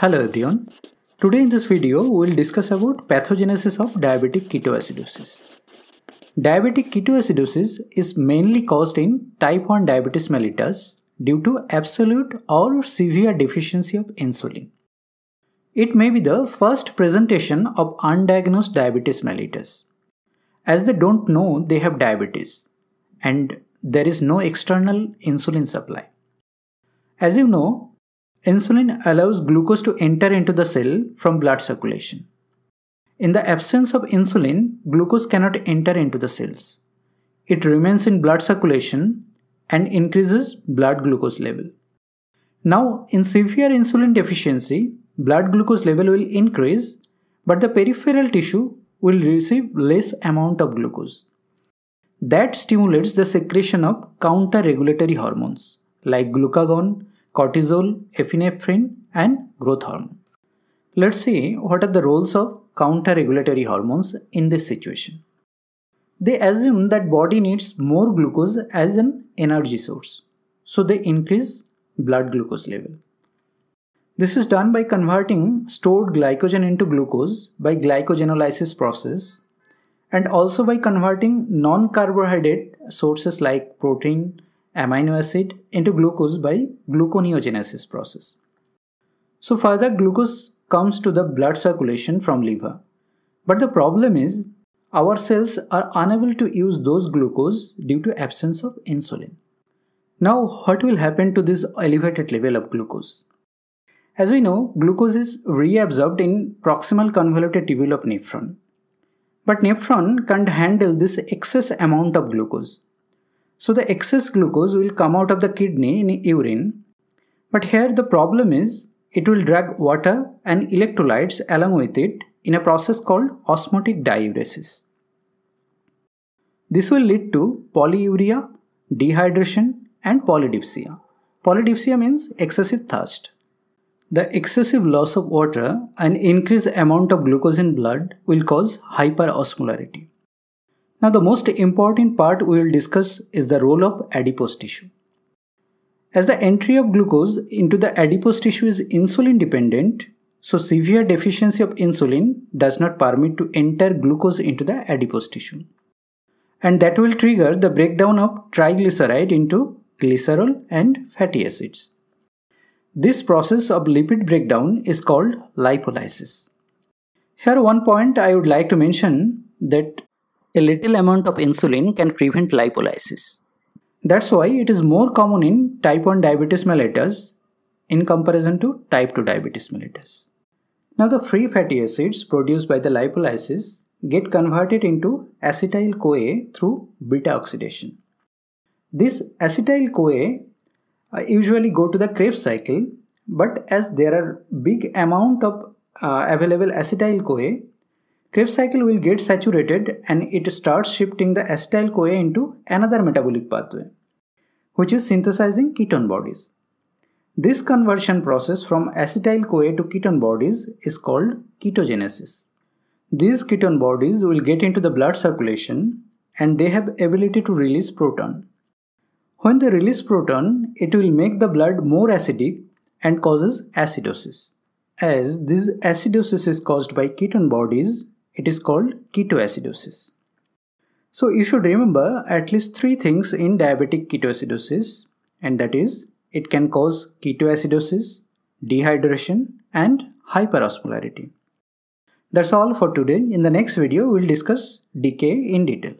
Hello everyone. Today in this video, we will discuss about pathogenesis of diabetic ketoacidosis. Diabetic ketoacidosis is mainly caused in type 1 diabetes mellitus due to absolute or severe deficiency of insulin. It may be the first presentation of undiagnosed diabetes mellitus. As they don't know they have diabetes and there is no external insulin supply. As you know, Insulin allows glucose to enter into the cell from blood circulation. In the absence of insulin, glucose cannot enter into the cells. It remains in blood circulation and increases blood glucose level. Now, in severe insulin deficiency, blood glucose level will increase, but the peripheral tissue will receive less amount of glucose. That stimulates the secretion of counter regulatory hormones like glucagon cortisol, epinephrine, and growth hormone. Let's see what are the roles of counter-regulatory hormones in this situation. They assume that body needs more glucose as an energy source, so they increase blood glucose level. This is done by converting stored glycogen into glucose by glycogenolysis process and also by converting non-carbohydrate sources like protein, amino acid into glucose by gluconeogenesis process. So further glucose comes to the blood circulation from liver. But the problem is our cells are unable to use those glucose due to absence of insulin. Now what will happen to this elevated level of glucose? As we know, glucose is reabsorbed in proximal convoluted tubule of nephron. But nephron can't handle this excess amount of glucose so the excess glucose will come out of the kidney in urine. But here the problem is it will drag water and electrolytes along with it in a process called osmotic diuresis. This will lead to polyuria, dehydration and polydipsia. Polydipsia means excessive thirst. The excessive loss of water and increased amount of glucose in blood will cause hyperosmolarity. Now the most important part we will discuss is the role of adipose tissue. As the entry of glucose into the adipose tissue is insulin dependent, so severe deficiency of insulin does not permit to enter glucose into the adipose tissue. And that will trigger the breakdown of triglyceride into glycerol and fatty acids. This process of lipid breakdown is called lipolysis. Here one point I would like to mention that a little amount of insulin can prevent lipolysis. That's why it is more common in type 1 diabetes mellitus in comparison to type 2 diabetes mellitus. Now the free fatty acids produced by the lipolysis get converted into acetyl-CoA through beta oxidation. This acetyl-CoA uh, usually go to the Krebs cycle but as there are big amount of uh, available acetyl-CoA Krebs cycle will get saturated and it starts shifting the acetyl CoA into another metabolic pathway, which is synthesizing ketone bodies. This conversion process from acetyl CoA to ketone bodies is called ketogenesis. These ketone bodies will get into the blood circulation and they have ability to release proton. When they release proton, it will make the blood more acidic and causes acidosis. As this acidosis is caused by ketone bodies, it is called ketoacidosis. So you should remember at least three things in diabetic ketoacidosis and that is it can cause ketoacidosis, dehydration and hyperosmolarity. That's all for today. In the next video, we'll discuss decay in detail.